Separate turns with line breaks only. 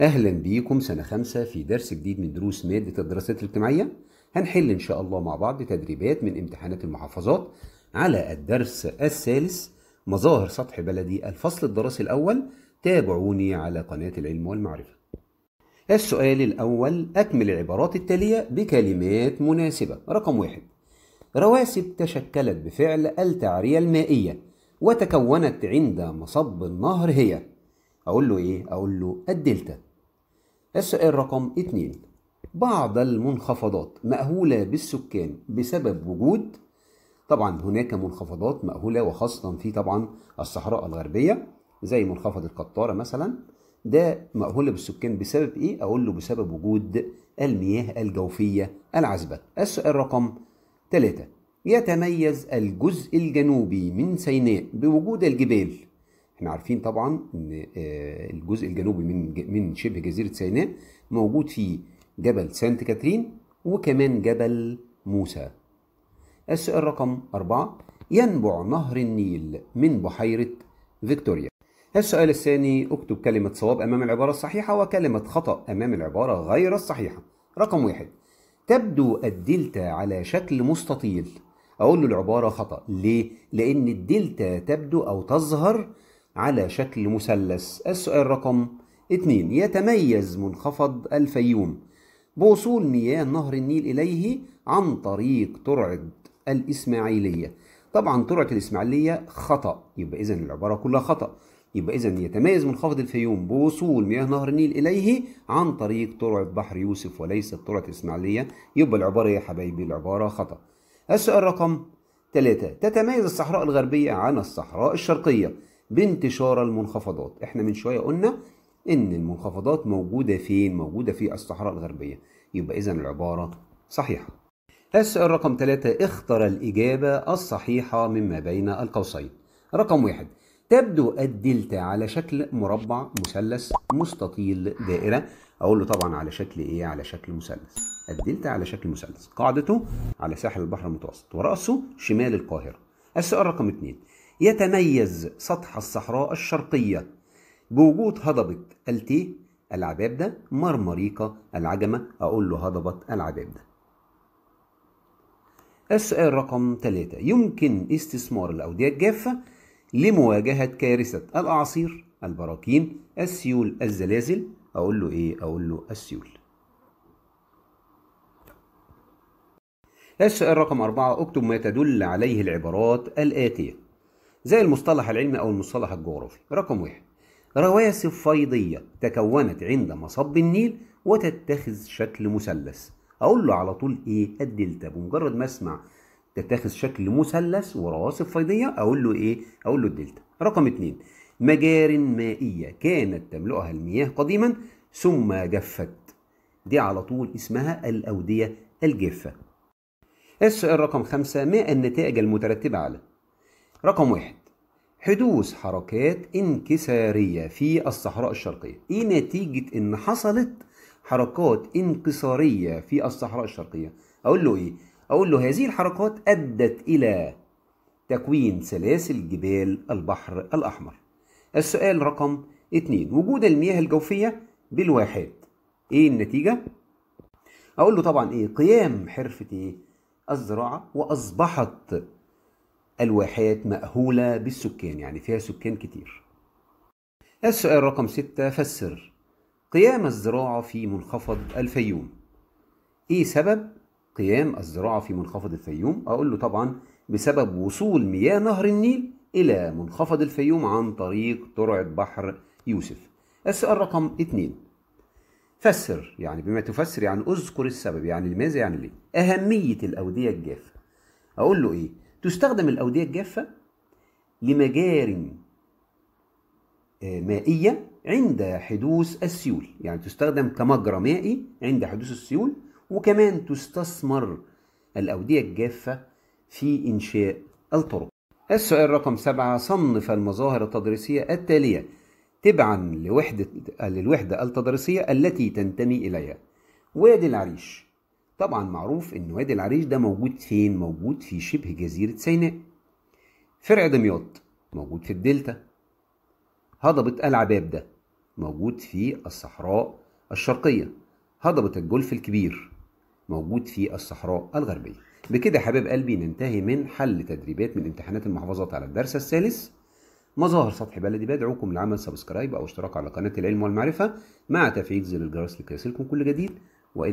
اهلا بيكم سنه خمسة في درس جديد من دروس ماده الدراسات الاجتماعيه هنحل ان شاء الله مع بعض تدريبات من امتحانات المحافظات على الدرس الثالث مظاهر سطح بلدي الفصل الدراسي الاول تابعوني على قناه العلم والمعرفه السؤال الاول اكمل العبارات التاليه بكلمات مناسبه رقم واحد رواسب تشكلت بفعل التعريه المائيه وتكونت عند مصب النهر هي أقول له إيه؟ أقول له الدلتا السؤال رقم اتنين بعض المنخفضات مأهولة بالسكان بسبب وجود طبعا هناك منخفضات مأهولة وخاصة في طبعا الصحراء الغربية زي منخفض القطارة مثلا ده مأهولة بالسكان بسبب إيه؟ أقول له بسبب وجود المياه الجوفية العذبة السؤال رقم 3 يتميز الجزء الجنوبي من سيناء بوجود الجبال احنا عارفين طبعا ان آه، الجزء الجنوبي من من شبه جزيره سيناء موجود فيه جبل سانت كاترين وكمان جبل موسى السؤال رقم أربعة ينبع نهر النيل من بحيرة فيكتوريا السؤال الثاني اكتب كلمة صواب أمام العبارة الصحيحة وكلمة خطأ أمام العبارة غير الصحيحة رقم واحد تبدو الدلتا على شكل مستطيل أقول له العبارة خطأ ليه؟ لأن الدلتا تبدو أو تظهر على شكل مثلث السؤال رقم 2 يتميز منخفض الفيوم بوصول مياه نهر النيل إليه عن طريق ترعة الإسماعيلية طبعا ترعة الإسماعيلية خطأ يبقى إذا العبارة كلها خطأ يبقى إذا يتميز منخفض الفيوم بوصول مياه نهر النيل إليه عن طريق ترعة بحر يوسف وليست ترعة الإسماعيلية يبقى العبارة يا حبايبي العبارة خطأ السؤال رقم 3 تتميز الصحراء الغربية عن الصحراء الشرقية بانتشار المنخفضات احنا من شوية قلنا ان المنخفضات موجودة فين موجودة في الصحراء الغربية يبقى اذا العبارة صحيحة السؤال رقم ثلاثة اختر الإجابة الصحيحة مما بين القوسين رقم واحد تبدو الدلتا على شكل مربع مثلث مستطيل دائرة أقول له طبعا على شكل إيه؟ على شكل مثلث الدلتا على شكل مثلث قاعدته على ساحل البحر المتوسط ورأسه شمال القاهرة السؤال رقم اثنين يتميز سطح الصحراء الشرقية بوجود هضبة التيه العبابدة مرمريقة العجمة أقول له هضبة العبابدة السؤال رقم ثلاثة يمكن استثمار الأودية الجافة لمواجهة كارثة الأعاصير البراكين السيول الزلازل أقول له إيه؟ أقول له السيول السؤال رقم أربعة اكتب ما تدل عليه العبارات الآتية زي المصطلح العلمي أو المصطلح الجغرافي رقم واحد رواسب فيضية تكونت عند مصب النيل وتتخذ شكل مثلث أقول له على طول إيه الدلتا بمجرد ما أسمع تتخذ شكل مثلث ورواسب فيضية أقول له إيه أقول له الدلتا رقم اتنين مجار مائية كانت تملؤها المياه قديما ثم جفت دي على طول اسمها الأودية الجافة السؤال رقم خمسة ما النتائج المترتبة على رقم واحد حدوث حركات انكسارية في الصحراء الشرقية إيه نتيجة إن حصلت حركات انكسارية في الصحراء الشرقية أقول له إيه؟ أقول له هذه الحركات أدت إلى تكوين سلاسل جبال البحر الأحمر السؤال رقم اتنين وجود المياه الجوفية بالواحات إيه النتيجة؟ أقول له طبعا إيه؟ قيام حرفة إيه؟ الزراعة وأصبحت الواحات مأهولة بالسكان يعني فيها سكان كتير السؤال رقم ستة فسر قيام الزراعة في منخفض الفيوم إيه سبب قيام الزراعة في منخفض الفيوم؟ أقول له طبعا بسبب وصول مياه نهر النيل إلى منخفض الفيوم عن طريق ترعة بحر يوسف السؤال رقم اتنين فسر يعني بما تفسر يعني اذكر السبب يعني لماذا يعني ليه أهمية الأودية الجافة أقول له إيه تستخدم الأودية الجافة لمجار آه، مائية عند حدوث السيول يعني تستخدم كمجرى مائي عند حدوث السيول وكمان تستثمر الأودية الجافة في إنشاء الطرق السؤال رقم سبعة صنف المظاهر التدريسية التالية تبعا لوحدة للوحدة التدريسية التي تنتمي إليها وادي العريش طبعا معروف ان وادي العريش ده موجود فين موجود في شبه جزيرة سيناء فرع دمياط موجود في الدلتا هضبة العباب ده موجود في الصحراء الشرقية هضبة الجولف الكبير موجود في الصحراء الغربية بكده يا حبايب قلبي ننتهي من حل تدريبات من امتحانات المحافظات على الدرس الثالث مظاهر سطح بلدي بدعوكم لعمل سبسكرايب او اشتراك على قناة العلم والمعرفة مع تفعيل زر الجرس لكي يصلكم كل جديد وإلى